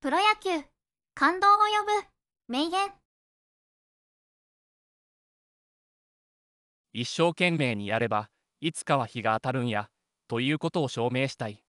プロ野球、感動を呼ぶ、名言。一生懸命にやれば、いつかは日が当たるんや、ということを証明したい。